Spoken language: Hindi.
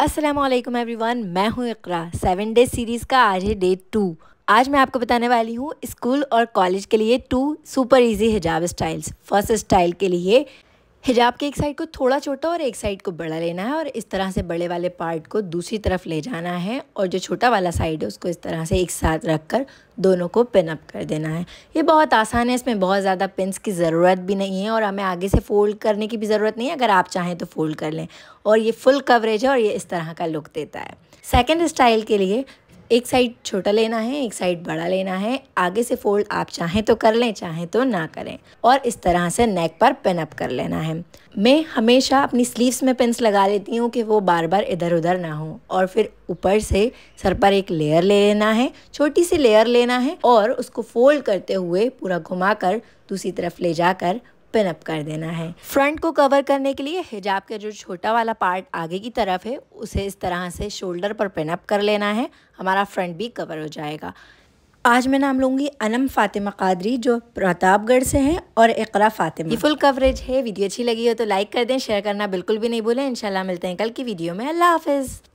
असलम एवरीवन मैं हूँ इकरा सेवन डे सीरीज़ का आज है डे टू आज मैं आपको बताने वाली हूँ स्कूल और कॉलेज के लिए टू सुपर इजी हिजाब स्टाइल्स फर्स्ट स्टाइल के लिए हिजाब के एक साइड को थोड़ा छोटा और एक साइड को बड़ा लेना है और इस तरह से बड़े वाले पार्ट को दूसरी तरफ ले जाना है और जो छोटा वाला साइड है उसको इस तरह से एक साथ रख कर दोनों को पिन अप कर देना है ये बहुत आसान है इसमें बहुत ज़्यादा पिंस की ज़रूरत भी नहीं है और हमें आगे से फ़ोल्ड करने की भी ज़रूरत नहीं है अगर आप चाहें तो फ़ोल्ड कर लें और ये फुल कवरेज है और ये इस तरह का लुक देता है सेकेंड स्टाइल के लिए एक साइड छोटा लेना है एक साइड बड़ा लेना है आगे से फोल्ड आप चाहें तो कर लें चाहें तो ना करें और इस तरह से नेक पर अप कर लेना है मैं हमेशा अपनी स्लीव्स में पिंस लगा लेती हूँ कि वो बार बार इधर उधर ना हो और फिर ऊपर से सर पर एक लेयर ले लेना है छोटी सी लेयर लेना है और उसको फोल्ड करते हुए पूरा घुमाकर दूसरी तरफ ले जाकर पिन अप कर देना है फ्रंट को कवर करने के लिए हिजाब का जो छोटा वाला पार्ट आगे की तरफ है उसे इस तरह से शोल्डर पर पिन अप कर लेना है हमारा फ्रंट भी कवर हो जाएगा आज मैं नाम लूँगी अनम फातिमा कादरी जो प्रतापगढ़ से हैं और इकरा फातिमा ये फुल कवरेज है वीडियो अच्छी लगी हो तो लाइक कर दें शेयर करना बिल्कुल भी नहीं भूलें इंशाल्लाह मिलते हैं कल की वीडियो में अल्लाह हाफिज़